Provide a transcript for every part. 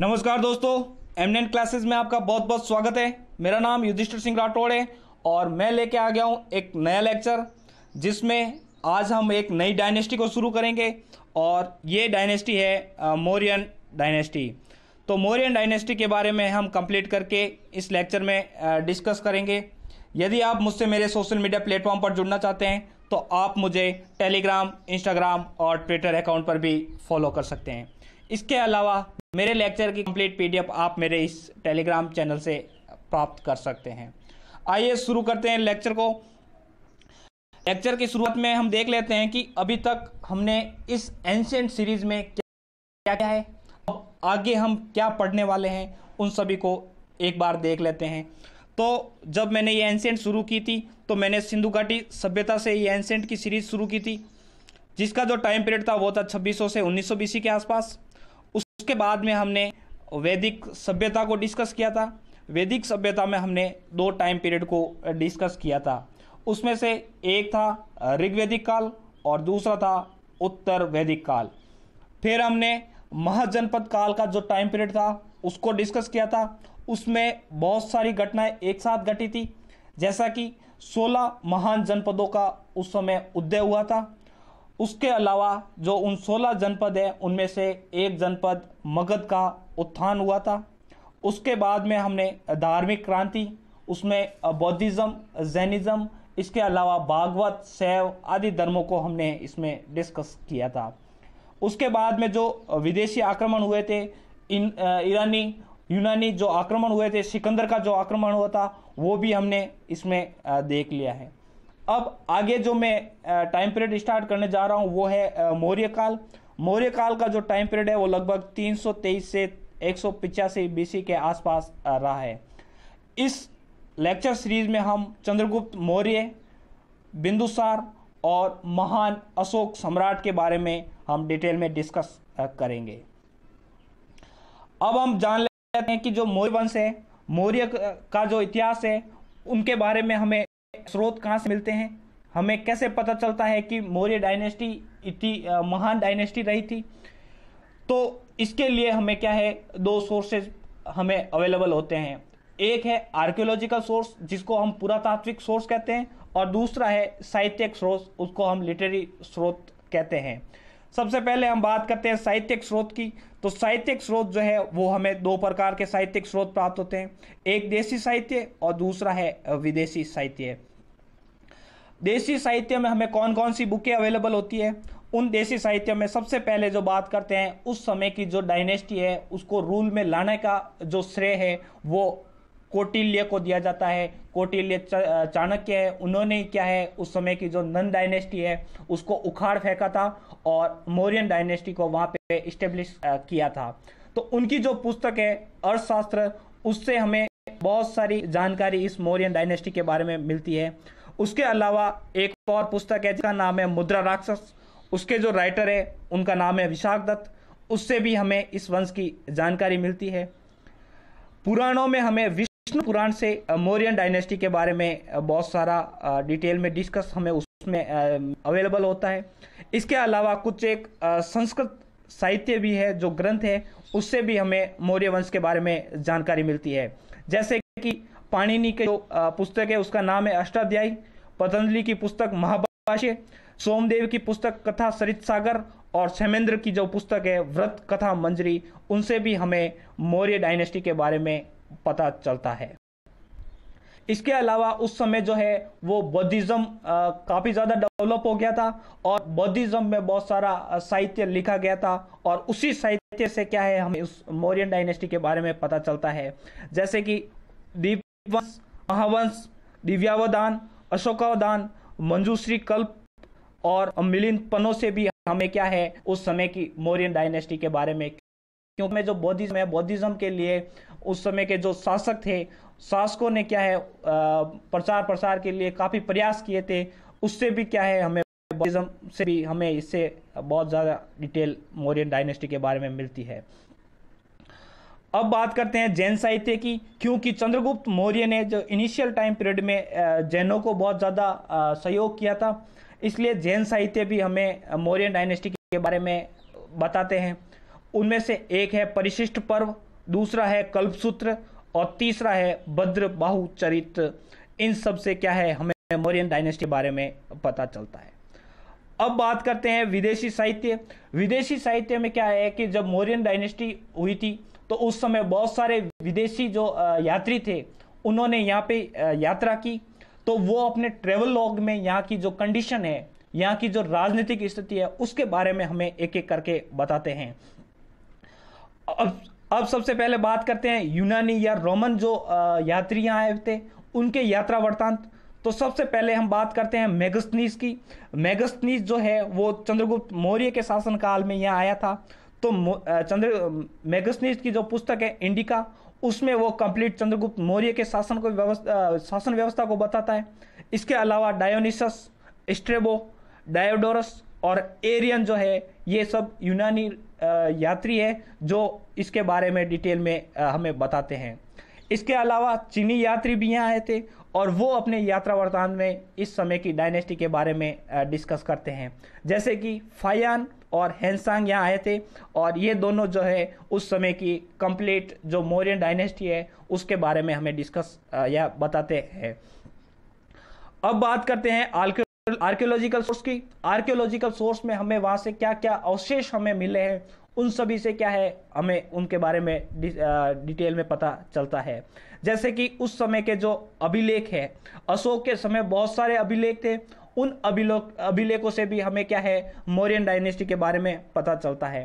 नमस्कार दोस्तों एमनेट क्लासेस में आपका बहुत बहुत स्वागत है मेरा नाम युधिष्ठर सिंह राठौड़ है और मैं लेके आ गया हूँ एक नया लेक्चर जिसमें आज हम एक नई डायनेस्टी को शुरू करेंगे और ये डायनेस्टी है मौर्यन डायनेस्टी तो मौर्यन डायनेस्टी के बारे में हम कंप्लीट करके इस लेक्चर में डिस्कस करेंगे यदि आप मुझसे मेरे सोशल मीडिया प्लेटफॉर्म पर जुड़ना चाहते हैं तो आप मुझे टेलीग्राम इंस्टाग्राम और ट्विटर अकाउंट पर भी फॉलो कर सकते हैं इसके अलावा मेरे लेक्चर की कंप्लीट पीडीएफ आप मेरे इस टेलीग्राम चैनल से प्राप्त कर सकते हैं आइए शुरू करते हैं लेक्चर को लेक्चर की शुरुआत में हम देख लेते हैं कि अभी तक हमने इस एंशेंट सीरीज में क्या क्या है अब आगे हम क्या पढ़ने वाले हैं उन सभी को एक बार देख लेते हैं तो जब मैंने ये एंशेंट शुरू की थी तो मैंने सिंधु घाटी सभ्यता से ये एंशेंट की सीरीज शुरू की थी जिसका जो टाइम पीरियड था वो था 2600 से 1900 बीसी के आसपास उसके बाद में हमने वैदिक सभ्यता को डिस्कस किया था वैदिक सभ्यता में हमने दो टाइम पीरियड को डिस्कस किया था उसमें से एक था ऋग्वैदिक काल और दूसरा था उत्तर वैदिक काल फिर हमने महाजनपद काल का जो टाइम पीरियड था उसको डिस्कस किया था उसमें बहुत सारी घटनाएं एक साथ घटी थी जैसा कि 16 महान जनपदों का उस समय उदय हुआ था उसके अलावा जो उन 16 जनपद हैं उनमें से एक जनपद मगध का उत्थान हुआ था उसके बाद में हमने धार्मिक क्रांति उसमें बौद्धिज़्म जैनिज़्म इसके अलावा भागवत शैव आदि धर्मों को हमने इसमें डिस्कस किया था उसके बाद में जो विदेशी आक्रमण हुए थे इन ईरानी यूनानी जो आक्रमण हुए थे सिकंदर का जो आक्रमण हुआ था वो भी हमने इसमें देख लिया है अब आगे जो मैं टाइम पीरियड स्टार्ट करने जा रहा हूँ वो है मौर्य काल मौर्य काल का जो टाइम पीरियड है वो लगभग 323 से एक सौ बीसी के आसपास रहा है इस लेक्चर सीरीज में हम चंद्रगुप्त मौर्य बिंदुसार और महान अशोक सम्राट के बारे में हम डिटेल में डिस्कस करेंगे अब हम जान लेते हैं कि जो मौर्य वंश है मौर्य का जो इतिहास है उनके बारे में हमें स्रोत कहाँ से मिलते हैं हमें कैसे पता चलता है कि मौर्य डायनेस्टी इतनी महान डायनेस्टी रही थी तो इसके लिए हमें क्या है दो सोर्सेज हमें अवेलेबल होते हैं एक है आर्कियोलॉजिकल सोर्स जिसको हम पुरातात्विक सोर्स कहते हैं और दूसरा है साहित्यिक सोर्स उसको हम लिटरेरी स्रोत कहते हैं सबसे पहले हम बात करते हैं साहित्यिक स्रोत की तो साहित्यिक स्रोत जो है वो हमें दो प्रकार के साहित्यिक स्रोत प्राप्त होते हैं एक देशी साहित्य और दूसरा है विदेशी साहित्य देशी साहित्य में हमें कौन कौन सी बुकें अवेलेबल होती है उन देशी साहित्य में सबसे पहले जो बात करते हैं उस समय की जो डायनेस्टी है उसको रूल में लाने का जो श्रेय है वो कोटिल्य को दिया जाता है कोटिल्य चाणक्य है उन्होंने क्या है उस समय की जो नंद डायनेस्टी है उसको उखाड़ फेंका था और मौर्यन डायनेस्टी को वहां पे इस्टेब्लिश किया था तो उनकी जो पुस्तक है अर्थशास्त्र उससे हमें बहुत सारी जानकारी इस मौर्यन डायनेस्टी के बारे में मिलती है उसके अलावा एक और पुस्तक है जिसका नाम है मुद्रा राक्षस उसके जो राइटर है उनका नाम है विशाख दत्त उससे भी हमें इस वंश की जानकारी मिलती है पुराणों में हमें विश्व विष्णु पुराण से मौर्यन डायनेस्टी के बारे में बहुत सारा डिटेल में डिस्कस हमें उसमें अवेलेबल होता है इसके अलावा कुछ एक संस्कृत साहित्य भी है जो ग्रंथ है उससे भी हमें मौर्य वंश के बारे में जानकारी मिलती है जैसे कि पाणिनि के जो पुस्तक है उसका नाम है अष्टाध्यायी पतंजलि की पुस्तक महाभाष्य सोमदेव की पुस्तक कथा सरित सागर और समेंद्र की जो पुस्तक है व्रत कथा मंजरी उनसे भी हमें मौर्य डायनेस्टी के बारे में पता चलता है इसके अलावा उस समय जो है वो बौद्धिज़्म काफ़ी ज़्यादा डेवलप हो गया था और बौद्धिज़्म में बहुत सारा साहित्य लिखा गया था और उसी साहित्य से क्या है हमें उस मौर्यन डायनेस्टी के बारे में पता चलता है जैसे कि दीपवंश महावंश दिव्यावदान अशोकावदान मंजूश्री कल्प और मिलिंद पनों से भी हमें क्या है उस समय की मौर्यन डायनेस्टी के बारे में क्योंकि जो बौद्धिज्म है बौद्धिज्म के लिए उस समय के जो शासक थे शासकों ने क्या है प्रचार प्रसार के लिए काफ़ी प्रयास किए थे उससे भी क्या है हमें बौद्धिज्म से भी हमें इससे बहुत ज़्यादा डिटेल मौर्यन डायनेस्टी के बारे में मिलती है अब बात करते हैं जैन साहित्य की क्योंकि चंद्रगुप्त मौर्य ने जो इनिशियल टाइम पीरियड में जैनों को बहुत ज़्यादा सहयोग किया था इसलिए जैन साहित्य भी हमें मौर्य डायनेस्टी के बारे में बताते हैं उनमें से एक है परिशिष्ट पर्व दूसरा है कल्पसूत्र और तीसरा है भद्र बाहु चरित्र इन सब से क्या है हमें मौर्यन डायनेस्टी के बारे में पता चलता है अब बात करते हैं विदेशी साहित्य विदेशी साहित्य में क्या है कि जब मौर्यन डायनेस्टी हुई थी तो उस समय बहुत सारे विदेशी जो यात्री थे उन्होंने यहाँ पे यात्रा की तो वो अपने ट्रेवल लॉग में यहाँ की जो कंडीशन है यहाँ की जो राजनीतिक स्थिति है उसके बारे में हमें एक एक करके बताते हैं अब अब सबसे पहले बात करते हैं यूनानी या रोमन जो यात्री यहाँ आए थे उनके यात्रा वर्तांत तो सबसे पहले हम बात करते हैं मेगस्तनीस की मेगस्तनीस जो है वो चंद्रगुप्त मौर्य के शासनकाल में यहाँ आया था तो चंद्र मेगस्तनीस की जो पुस्तक है इंडिका उसमें वो कंप्लीट चंद्रगुप्त मौर्य के शासन को व्यवस्था शासन व्यवस्था को बताता है इसके अलावा डायोनिसस स्ट्रेबो डायोडोरस और एरियन जो है ये सब यूनानी यात्री हैं जो इसके बारे में डिटेल में हमें बताते हैं इसके अलावा चीनी यात्री भी यहाँ आए थे और वो अपने यात्रा वर्तान में इस समय की डायनेस्टी के बारे में डिस्कस करते हैं जैसे कि फायान और हैंसांग यहाँ आए थे और ये दोनों जो है उस समय की कंप्लीट जो मौर्य डायनेस्टी है उसके बारे में हमें डिस्कस या बताते हैं अब बात करते हैं आल्के आर्कियोलॉजिकल सोर्स की आर्कियोलॉजिकल सोर्स में हमें वहां से क्या क्या अवशेष हमें मिले हैं उन सभी से क्या है हमें उनके बारे में डि, डिटेल में पता चलता है जैसे कि उस समय के जो अभिलेख है अशोक के समय बहुत सारे अभिलेख थे उन अभिलेख अभिलेखों से भी हमें क्या है मौर्यन डायनेस्टी के बारे में पता चलता है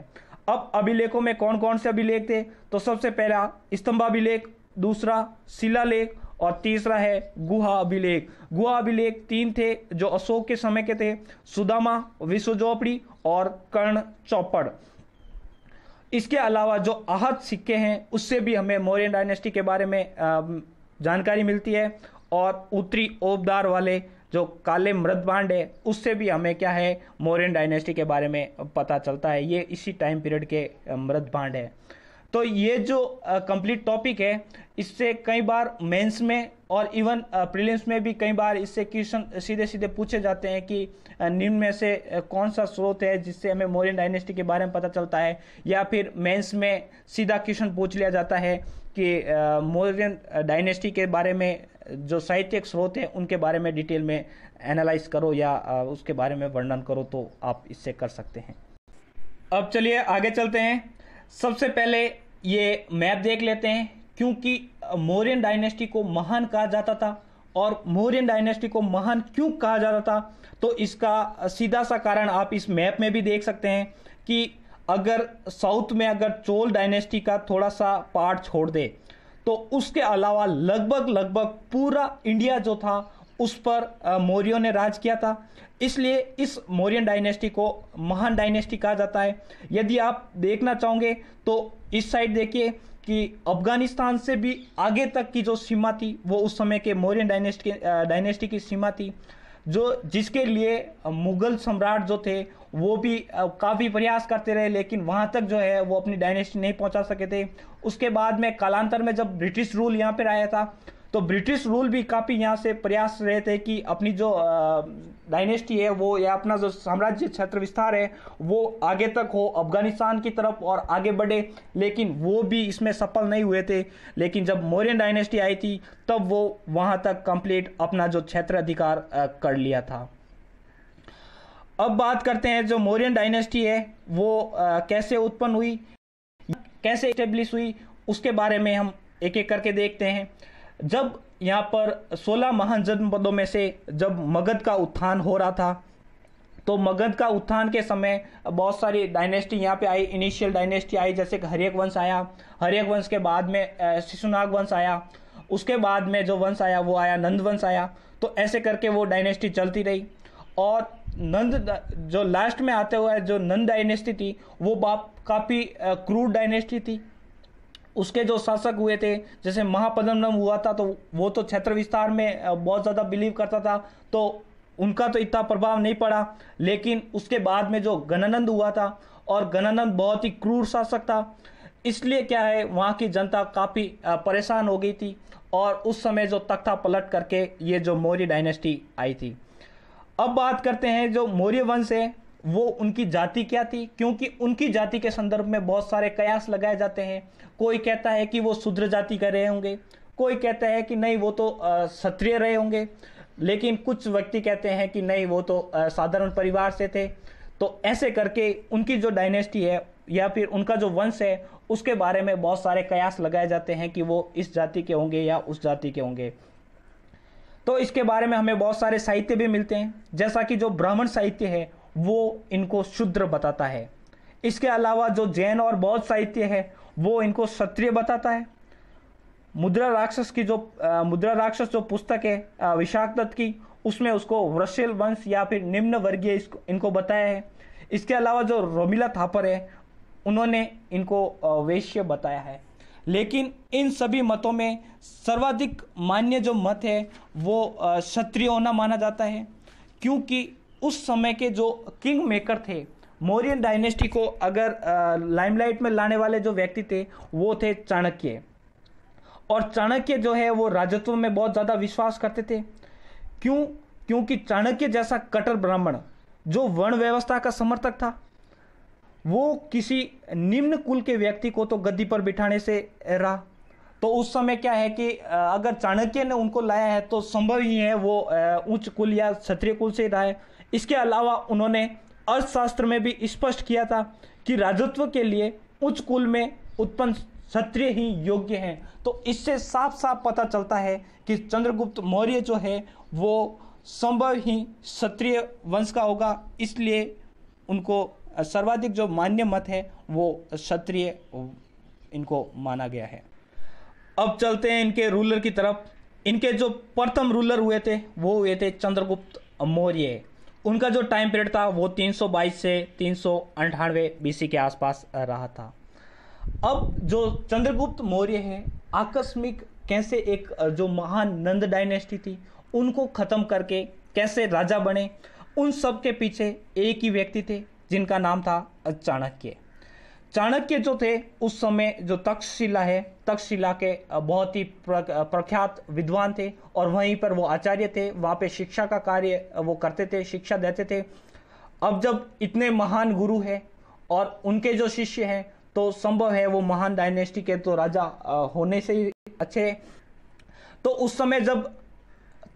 अब अभिलेखों में कौन कौन से अभिलेख थे तो सबसे पहला स्तंभाभिलेख दूसरा शिलालेख और तीसरा है गुहा अभिलेख गुहा अभिलेख तीन थे जो अशोक के समय के थे सुदामा विश्व झोपड़ी और कर्ण चौपड़ इसके अलावा जो आहत सिक्के हैं उससे भी हमें मौर्य डायनेस्टी के बारे में जानकारी मिलती है और उत्तरी ओबदार वाले जो काले मृदभांड है उससे भी हमें क्या है मौर्य डायनेस्टी के बारे में पता चलता है ये इसी टाइम पीरियड के मृदभांड है तो ये जो कंप्लीट टॉपिक है इससे कई बार मेंस में और इवन प्रीलिम्स में भी कई बार इससे क्वेश्चन सीधे सीधे पूछे जाते हैं कि निम्न में से कौन सा स्रोत है जिससे हमें मौर्य डायनेस्टी के बारे में पता चलता है या फिर मेंस में सीधा क्वेश्चन पूछ लिया जाता है कि मौर्य डायनेस्टी के बारे में जो साहित्यिक स्रोत हैं उनके बारे में डिटेल में एनालाइज करो या उसके बारे में वर्णन करो तो आप इससे कर सकते हैं अब चलिए आगे चलते हैं सबसे पहले ये मैप देख लेते हैं क्योंकि मौर्यन डायनेस्टी को महान कहा जाता था और मौर्यन डायनेस्टी को महान क्यों कहा जाता था तो इसका सीधा सा कारण आप इस मैप में भी देख सकते हैं कि अगर साउथ में अगर चोल डायनेस्टी का थोड़ा सा पार्ट छोड़ दे तो उसके अलावा लगभग लगभग पूरा इंडिया जो था उस पर मौर्यों ने राज किया था इसलिए इस मौर्यन डायनेस्टी को महान डायनेस्टी कहा जाता है यदि आप देखना चाहोगे तो इस साइड देखिए कि अफगानिस्तान से भी आगे तक की जो सीमा थी वो उस समय के मौर्यन डायनेस्टी डायनेस्टी की सीमा थी जो जिसके लिए मुगल सम्राट जो थे वो भी काफ़ी प्रयास करते रहे लेकिन वहाँ तक जो है वो अपनी डायनेस्टी नहीं पहुँचा सके थे उसके बाद में कालांतर में जब ब्रिटिश रूल यहाँ पर आया था तो ब्रिटिश रूल भी काफ़ी यहाँ से प्रयास रहे थे कि अपनी जो डायनेस्टी है वो या अपना जो साम्राज्य क्षेत्र विस्तार है वो आगे तक हो अफगानिस्तान की तरफ और आगे बढ़े लेकिन वो भी इसमें सफल नहीं हुए थे लेकिन जब मौर्यन डायनेस्टी आई थी तब वो वहाँ तक कंप्लीट अपना जो क्षेत्र अधिकार कर लिया था अब बात करते हैं जो मौर्यन डायनेस्टी है वो कैसे उत्पन्न हुई कैसे इस्टेब्लिश हुई उसके बारे में हम एक एक करके देखते हैं जब यहाँ पर 16 महान जनपदों में से जब मगध का उत्थान हो रहा था तो मगध का उत्थान के समय बहुत सारी डायनेस्टी यहाँ पे आई इनिशियल डायनेस्टी आई जैसे कि हरियक वंश आया हरियक वंश के बाद में शिशुनाग वंश आया उसके बाद में जो वंश आया वो आया नंद वंश आया तो ऐसे करके वो डायनेस्टी चलती रही और नंद जो लास्ट में आते हुए जो नंद डायनेस्टी थी वो बाप काफ़ी क्रूड डायनेस्टी थी उसके जो शासक हुए थे जैसे महापदम हुआ था तो वो तो क्षेत्र विस्तार में बहुत ज़्यादा बिलीव करता था तो उनका तो इतना प्रभाव नहीं पड़ा लेकिन उसके बाद में जो गणानंद हुआ था और गणानंद बहुत ही क्रूर शासक था इसलिए क्या है वहाँ की जनता काफ़ी परेशान हो गई थी और उस समय जो तख्ता पलट करके ये जो मौर्य डायनेस्टी आई थी अब बात करते हैं जो मौर्य वंश है वो उनकी जाति क्या थी क्योंकि उनकी जाति के संदर्भ में बहुत सारे कयास लगाए जाते हैं कोई कहता है कि वो शूद्र जाति का रहे होंगे कोई कहता है कि नहीं वो तो क्षत्रिय रहे होंगे लेकिन कुछ व्यक्ति कहते हैं कि नहीं वो तो साधारण परिवार से थे तो ऐसे करके उनकी जो डायनेस्टी है या फिर उनका जो वंश है उसके बारे में बहुत सारे कयास लगाए जाते हैं कि वो इस जाति के होंगे या उस जाति के होंगे तो इसके बारे में हमें बहुत सारे साहित्य भी मिलते हैं जैसा कि जो ब्राह्मण साहित्य है वो इनको शूद्र बताता है इसके अलावा जो जैन और बौद्ध साहित्य है वो इनको क्षत्रिय बताता है मुद्रा राक्षस की जो आ, मुद्रा राक्षस जो पुस्तक है विशाख दत्त की उसमें उसको वृषिल वंश या फिर निम्न वर्गीय इनको बताया है इसके अलावा जो रोमिला थापर है उन्होंने इनको वैश्य बताया है लेकिन इन सभी मतों में सर्वाधिक मान्य जो मत है वो क्षत्रिय होना माना जाता है क्योंकि उस समय के जो किंग मेकर थे मौर्यन डायनेस्टी को अगर लाइमलाइट में लाने वाले जो व्यक्ति थे वो थे चाणक्य और चाणक्य जो है वो राजत्व में बहुत ज़्यादा विश्वास करते थे क्यों क्योंकि चाणक्य जैसा कटर ब्राह्मण जो वर्ण व्यवस्था का समर्थक था वो किसी निम्न कुल के व्यक्ति को तो गद्दी पर बिठाने से रहा तो उस समय क्या है कि अगर चाणक्य ने उनको लाया है तो संभव ही है वो उच्च कुल या क्षत्रिय कुल से रहा है इसके अलावा उन्होंने अर्थशास्त्र में भी स्पष्ट किया था कि राजत्व के लिए उच्च कुल में उत्पन्न क्षत्रिय ही योग्य हैं तो इससे साफ साफ पता चलता है कि चंद्रगुप्त मौर्य जो है वो संभव ही क्षत्रिय वंश का होगा इसलिए उनको सर्वाधिक जो मान्य मत है वो क्षत्रिय इनको माना गया है अब चलते हैं इनके रूलर की तरफ इनके जो प्रथम रूलर हुए थे वो हुए थे चंद्रगुप्त मौर्य उनका जो टाइम पीरियड था वो 322 से तीन सौ बीसी के आसपास रहा था अब जो चंद्रगुप्त मौर्य है आकस्मिक कैसे एक जो महान नंद डायनेस्टी थी उनको ख़त्म करके कैसे राजा बने उन सब के पीछे एक ही व्यक्ति थे जिनका नाम था चाणक्य चाणक्य जो थे उस समय जो तक्षशिला है तक्षशिला के बहुत ही प्रख्यात विद्वान थे और वहीं पर वो आचार्य थे वहाँ पे शिक्षा का कार्य वो करते थे शिक्षा देते थे अब जब इतने महान गुरु हैं और उनके जो शिष्य हैं तो संभव है वो महान डायनेस्टी के तो राजा होने से ही अच्छे तो उस समय जब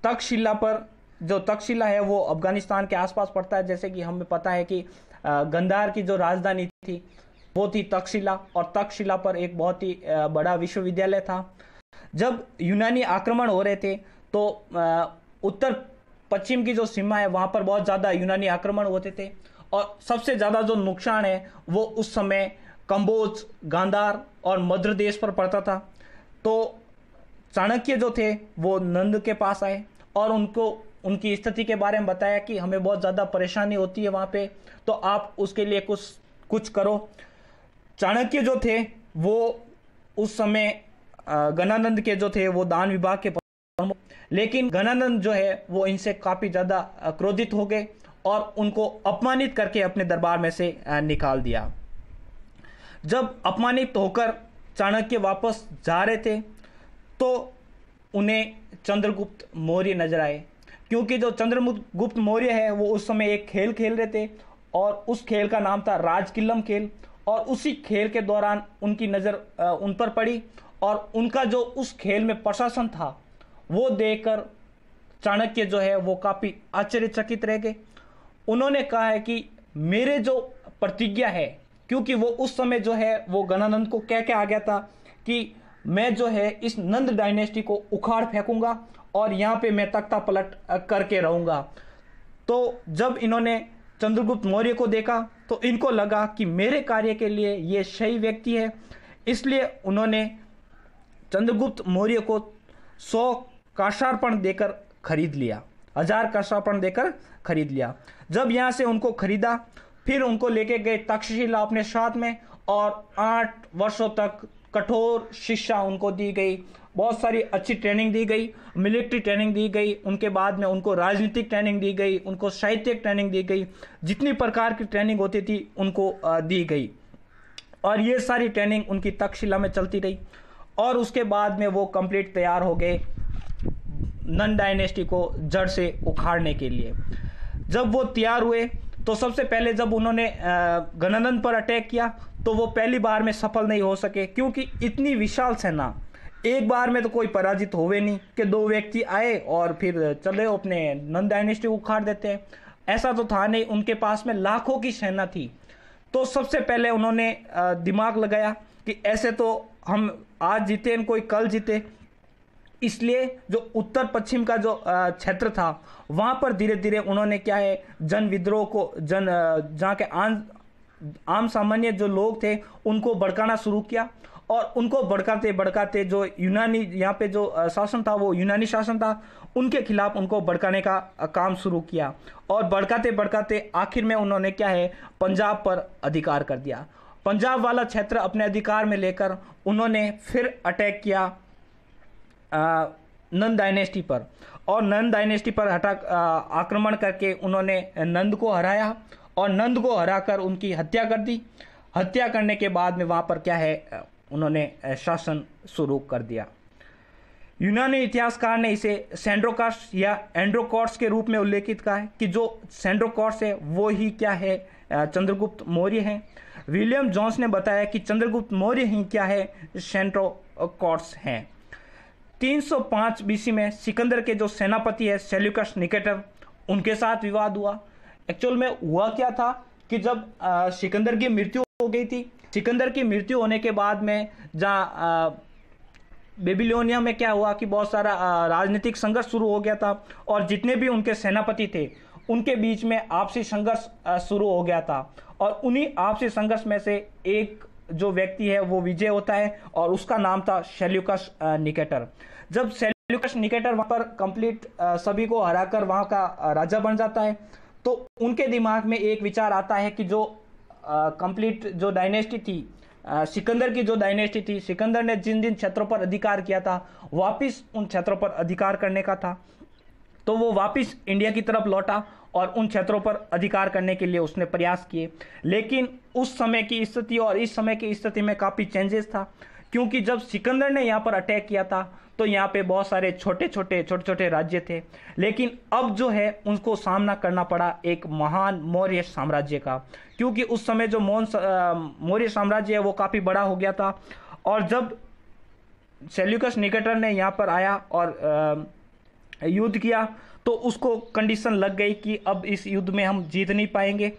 तक्षशिला पर जो तक्षशिला है वो अफगानिस्तान के आसपास पड़ता है जैसे कि हमें पता है कि गंदार की जो राजधानी थी वो थी तक्षशिला और तक्षशिला पर एक बहुत ही बड़ा विश्वविद्यालय था जब यूनानी आक्रमण हो रहे थे तो उत्तर पश्चिम की जो सीमा है वहाँ पर बहुत ज़्यादा यूनानी आक्रमण होते थे और सबसे ज़्यादा जो नुकसान है वो उस समय कंबोज गांधार और मध्य देश पर पड़ता था तो चाणक्य जो थे वो नंद के पास आए और उनको उनकी स्थिति के बारे में बताया कि हमें बहुत ज़्यादा परेशानी होती है वहाँ पे तो आप उसके लिए कुछ कुछ करो चाणक्य जो थे वो उस समय गणानंद के जो थे वो दान विभाग के लेकिन गणानंद जो है वो इनसे काफ़ी ज़्यादा क्रोधित हो गए और उनको अपमानित करके अपने दरबार में से निकाल दिया जब अपमानित होकर चाणक्य वापस जा रहे थे तो उन्हें चंद्रगुप्त मौर्य नजर आए क्योंकि जो चंद्रगुप्त मौर्य है वो उस समय एक खेल खेल रहे थे और उस खेल का नाम था राजकिल्लम खेल और उसी खेल के दौरान उनकी नज़र उन पर पड़ी और उनका जो उस खेल में प्रशासन था वो देखकर चाणक्य जो है वो काफ़ी आश्चर्यचकित रह गए उन्होंने कहा है कि मेरे जो प्रतिज्ञा है क्योंकि वो उस समय जो है वो गणानंद को कह के आ गया था कि मैं जो है इस नंद डायनेस्टी को उखाड़ फेंकूंगा और यहाँ पे मैं तख्ता पलट करके रहूँगा तो जब इन्होंने चंद्रगुप्त मौर्य को देखा तो इनको लगा कि मेरे कार्य के लिए ये सही व्यक्ति है इसलिए उन्होंने चंद्रगुप्त मौर्य को सौ काशार्पण देकर खरीद लिया हजार काशार्पण देकर खरीद लिया जब यहाँ से उनको खरीदा फिर उनको लेके गए तक्षशिला अपने साथ में और आठ वर्षों तक कठोर शिक्षा उनको दी गई बहुत सारी अच्छी ट्रेनिंग दी गई मिलिट्री ट्रेनिंग दी गई उनके बाद में उनको राजनीतिक ट्रेनिंग दी गई उनको साहित्यिक ट्रेनिंग दी गई जितनी प्रकार की ट्रेनिंग होती थी उनको दी गई और ये सारी ट्रेनिंग उनकी तक्षशिला में चलती रही और उसके बाद में वो कंप्लीट तैयार हो गए नन डायनेस्टी को जड़ से उखाड़ने के लिए जब वो तैयार हुए तो सबसे पहले जब उन्होंने घनानंद पर अटैक किया तो वो पहली बार में सफल नहीं हो सके क्योंकि इतनी विशाल सेना एक बार में तो कोई पराजित होवे नहीं कि दो व्यक्ति आए और फिर चले अपने नंद डायनेस्टी को उखाड़ देते हैं ऐसा तो था नहीं उनके पास में लाखों की सेना थी तो सबसे पहले उन्होंने दिमाग लगाया कि ऐसे तो हम आज जीते कोई कल जीते इसलिए जो उत्तर पश्चिम का जो क्षेत्र था वहाँ पर धीरे धीरे उन्होंने क्या है जन विद्रोह को जन जहाँ के आम सामान्य जो लोग थे उनको भड़काना शुरू किया और उनको भड़काते भड़काते जो यूनानी यहाँ पे जो शासन था वो यूनानी शासन था उनके खिलाफ उनको भड़काने का काम शुरू किया और भड़काते भड़काते आखिर में उन्होंने क्या है पंजाब पर अधिकार कर दिया पंजाब वाला क्षेत्र अपने अधिकार में लेकर उन्होंने फिर अटैक किया नंद डायनेस्टी पर और नंद डायनेस्टी पर हटा आक्रमण करके उन्होंने नंद को हराया और नंद को हराकर उनकी हत्या कर दी हत्या करने के बाद में वहां पर क्या है उन्होंने शासन शुरू कर दिया यूनानी इतिहासकार ने इसे सेंड्रोकॉर्स या एंड्रोकॉर्स के रूप में उल्लेखित कहा है कि जो सेंड्रोकॉर्स है वो ही क्या है चंद्रगुप्त मौर्य हैं विलियम जॉन्स ने बताया कि चंद्रगुप्त मौर्य ही क्या है सेंट्रोकॉर्स हैं 305 बीसी में सिकंदर के जो सेनापति है सेल्यूकस निकेटर उनके साथ विवाद हुआ एक्चुअल में हुआ क्या था कि जब सिकंदर की मृत्यु हो गई थी सिकंदर की मृत्यु होने के बाद में जहाँ बेबीलोनिया में क्या हुआ कि बहुत सारा राजनीतिक संघर्ष शुरू हो गया था और जितने भी उनके सेनापति थे उनके बीच में आपसी संघर्ष शुरू हो गया था और उन्हीं आपसी संघर्ष में से एक जो व्यक्ति है वो विजय होता है और उसका नाम था शैल्युकस निकेटर जब शैल्युकस निकेटर वहां पर कंप्लीट सभी को हराकर वहां का राजा बन जाता है तो उनके दिमाग में एक विचार आता है कि जो कंप्लीट जो डायनेस्टी थी आ, सिकंदर की जो डायनेस्टी थी सिकंदर ने जिन जिन क्षेत्रों पर अधिकार किया था वापिस उन क्षेत्रों पर अधिकार करने का था तो वो वापिस इंडिया की तरफ लौटा और उन क्षेत्रों पर अधिकार करने के लिए उसने प्रयास किए लेकिन उस समय की स्थिति और इस समय की स्थिति में काफ़ी चेंजेस था क्योंकि जब सिकंदर ने यहाँ पर अटैक किया था तो यहाँ पे बहुत सारे छोटे छोटे छोटे छोटे राज्य थे लेकिन अब जो है उनको सामना करना पड़ा एक महान मौर्य साम्राज्य का क्योंकि उस समय जो मौन मौर्य साम्राज्य है वो काफ़ी बड़ा हो गया था और जब सेल्यूकस निकेटर ने यहाँ पर आया और युद्ध किया तो उसको कंडीशन लग गई कि अब इस युद्ध में हम जीत नहीं पाएंगे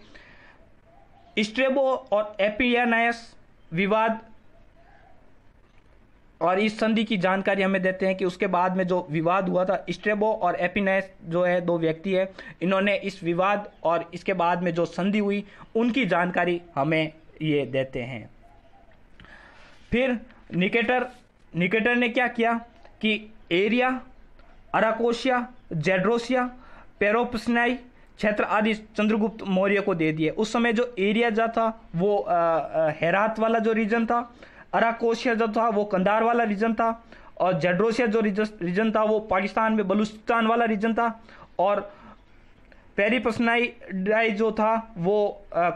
स्ट्रेबो और एपियानायस विवाद और इस संधि की जानकारी हमें देते हैं कि उसके बाद में जो विवाद हुआ था स्ट्रेबो और एपिनेस जो है दो व्यक्ति है इन्होंने इस विवाद और इसके बाद में जो संधि हुई उनकी जानकारी हमें ये देते हैं फिर निकेटर निकेटर ने क्या किया कि एरिया अराकोशिया जेड्रोसिया पेरोपनाई क्षेत्र आदि चंद्रगुप्त मौर्य को दे दिए उस समय जो एरिया जा था वो हैरात हेरात वाला जो रीजन था अराकोशिया जो था वो कंधार वाला रीजन था और जेड्रोसिया जो रीजन था वो पाकिस्तान में बलूचिस्तान वाला रीजन था और पेरी जो था वो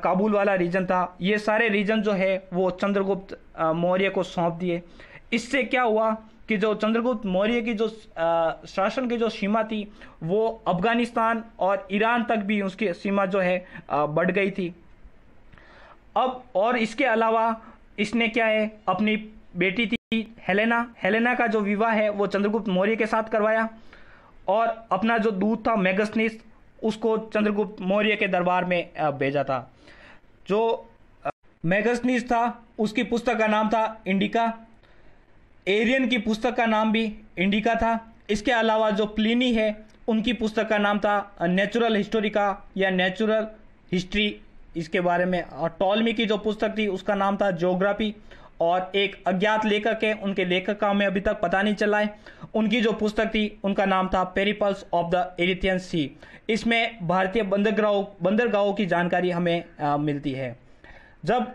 काबुल वाला रीजन था ये सारे रीजन जो है वो चंद्रगुप्त मौर्य को सौंप दिए इससे क्या हुआ कि जो चंद्रगुप्त मौर्य की जो शासन की जो सीमा थी वो अफगानिस्तान और ईरान तक भी उसकी सीमा जो है बढ़ गई थी अब और इसके अलावा इसने क्या है अपनी बेटी थी हेलेना हेलेना का जो विवाह है वो चंद्रगुप्त मौर्य के साथ करवाया और अपना जो दूत था मेगस्निस उसको चंद्रगुप्त मौर्य के दरबार में भेजा था जो मेगस्निस था उसकी पुस्तक का नाम था इंडिका एरियन की पुस्तक का नाम भी इंडिका था इसके अलावा जो प्लिनी है उनकी पुस्तक का नाम था नेचुरल हिस्टोरिका या नेचुरल हिस्ट्री इसके बारे में टॉलमी की जो पुस्तक थी उसका नाम था जोग्राफी और एक अज्ञात लेखक है उनके लेखक का हमें अभी तक पता नहीं चला है उनकी जो पुस्तक थी उनका नाम था Periplus of the Erythraean sea इसमें भारतीय बंदरगाहों बंदरगाहों की जानकारी हमें आ, मिलती है जब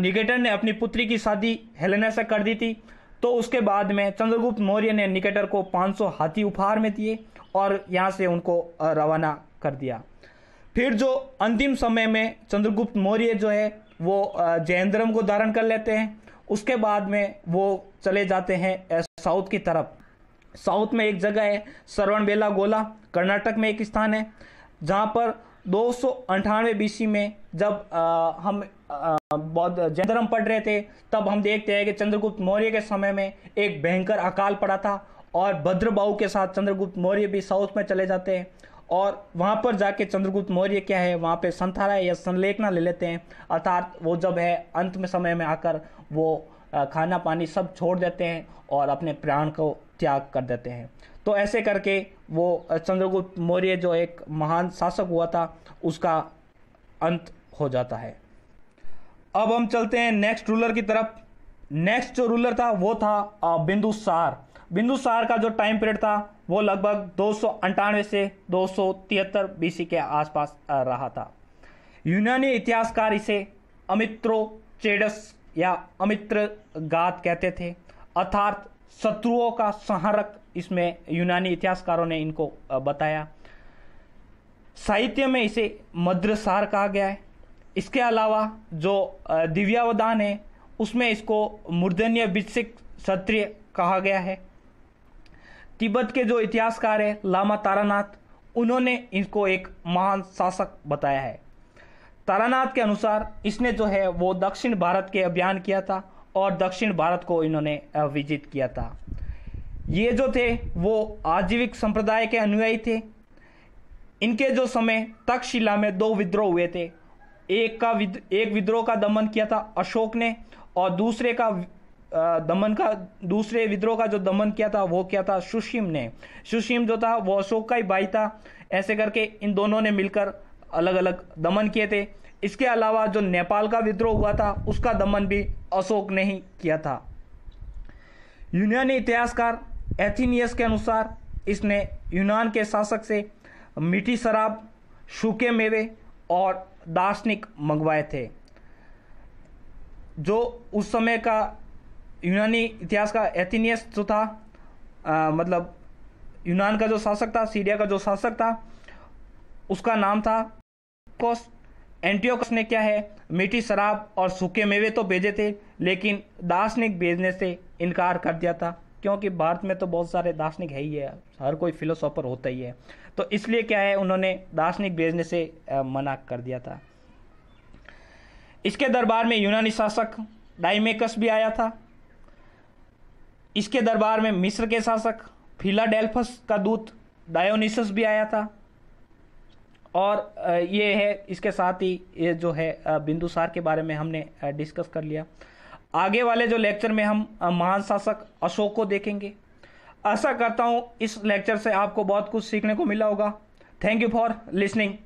निकेटर ने अपनी पुत्री की शादी हेलेना से कर दी थी तो उसके बाद में चंद्रगुप्त मौर्य ने निकेटर को 500 हाथी उपहार में दिए और यहाँ से उनको रवाना कर दिया फिर जो अंतिम समय में चंद्रगुप्त मौर्य जो है वो जैन धर्म को धारण कर लेते हैं उसके बाद में वो चले जाते हैं साउथ की तरफ साउथ में एक जगह है बेला गोला कर्नाटक में एक स्थान है जहाँ पर दो सौ अंठानवे बीसी में जब आ, हम बौद्ध जैन धर्म पढ़ रहे थे तब हम देखते हैं कि चंद्रगुप्त मौर्य के समय में एक भयंकर अकाल पड़ा था और भद्रबाहू के साथ चंद्रगुप्त मौर्य भी साउथ में चले जाते हैं और वहाँ पर जाके चंद्रगुप्त मौर्य क्या है वहाँ पे संथारा या संलेखना ले लेते हैं अर्थात वो जब है अंत में समय में आकर वो खाना पानी सब छोड़ देते हैं और अपने प्राण को त्याग कर देते हैं तो ऐसे करके वो चंद्रगुप्त मौर्य जो एक महान शासक हुआ था उसका अंत हो जाता है अब हम चलते हैं नेक्स्ट रूलर की तरफ नेक्स्ट जो रूलर था वो था बिंदुसार बिंदुसार का जो टाइम पीरियड था वो लगभग दो से दो सौ बीसी के आसपास रहा था यूनानी इतिहासकार इसे अमित्रो चेडस या अमित्र गात कहते थे अर्थात शत्रुओं का संहारक इसमें यूनानी इतिहासकारों ने इनको बताया साहित्य में इसे मद्रसार कहा गया है इसके अलावा जो दिव्यावदान है उसमें इसको मूर्धन्य विकसित क्षत्रिय कहा गया है तिब्बत के जो इतिहासकार है लामा तारानाथ उन्होंने इसको एक महान शासक बताया है तारानाथ के अनुसार इसने जो है वो दक्षिण भारत के अभियान किया था और दक्षिण भारत को इन्होंने विजित किया था ये जो थे वो आजीविक संप्रदाय के अनुयायी थे इनके जो समय तक्षशिला में दो विद्रोह हुए थे एक का विद, एक विद्रोह का दमन किया था अशोक ने और दूसरे का दमन का दूसरे विद्रोह का जो दमन किया था वो किया था सुशीम ने सुशीम जो था वो अशोक का ही भाई था ऐसे करके इन दोनों ने मिलकर अलग अलग दमन किए थे इसके अलावा जो नेपाल का विद्रोह हुआ था उसका दमन भी अशोक ने ही किया था यूनानी इतिहासकार एथीनियस के अनुसार इसने यूनान के शासक से मीठी शराब सूखे मेवे और दार्शनिक मंगवाए थे जो उस समय का यूनानी इतिहास का एथीनियस जो था आ, मतलब यूनान का जो शासक था सीरिया का जो शासक था उसका नाम था कोस एंटीओकस ने क्या है मीठी शराब और सूखे मेवे तो भेजे थे लेकिन दार्शनिक भेजने से इनकार कर दिया था क्योंकि भारत में तो बहुत सारे दार्शनिक है ही है हर कोई फिलोसोफर होता ही है तो इसलिए क्या है उन्होंने दार्शनिक भेजने से मना कर दिया था इसके दरबार में यूनानी शासक डाइमेकस भी आया था इसके दरबार में मिस्र के शासक फिलाडेल्फस का दूत डायोनिसस भी आया था और ये है इसके साथ ही ये जो है बिंदुसार के बारे में हमने डिस्कस कर लिया आगे वाले जो लेक्चर में हम महान शासक अशोक को देखेंगे आशा करता हूँ इस लेक्चर से आपको बहुत कुछ सीखने को मिला होगा थैंक यू फॉर लिसनिंग